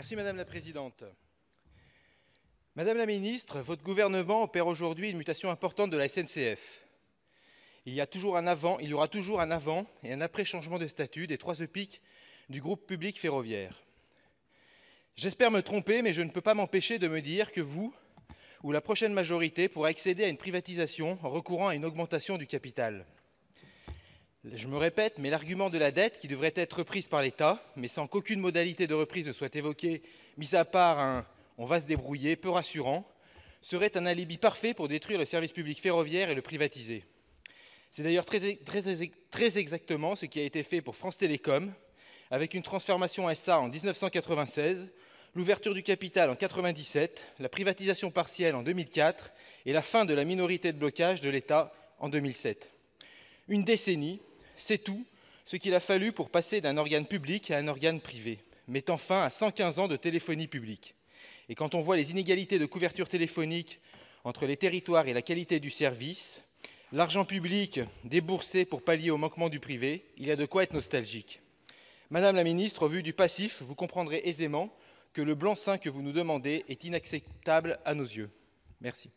Merci Madame la Présidente. Madame la Ministre, votre gouvernement opère aujourd'hui une mutation importante de la SNCF. Il y, a toujours un avant, il y aura toujours un avant et un après changement de statut des trois EPIC du groupe public ferroviaire. J'espère me tromper, mais je ne peux pas m'empêcher de me dire que vous, ou la prochaine majorité, pourra accéder à une privatisation en recourant à une augmentation du capital. Je me répète, mais l'argument de la dette qui devrait être reprise par l'État, mais sans qu'aucune modalité de reprise ne soit évoquée, mis à part un on va se débrouiller peu rassurant, serait un alibi parfait pour détruire le service public ferroviaire et le privatiser. C'est d'ailleurs très, exactement ce qui a été fait pour France Télécom, avec une transformation SA en 1996, l'ouverture du capital en 1997, la privatisation partielle en 2004 et la fin de la minorité de blocage de l'État en 2007. Une décennie c'est tout ce qu'il a fallu pour passer d'un organe public à un organe privé, mettant fin à 115 ans de téléphonie publique. Et quand on voit les inégalités de couverture téléphonique entre les territoires et la qualité du service, l'argent public déboursé pour pallier au manquement du privé, il y a de quoi être nostalgique. Madame la ministre, au vu du passif, vous comprendrez aisément que le blanc-seing que vous nous demandez est inacceptable à nos yeux. Merci.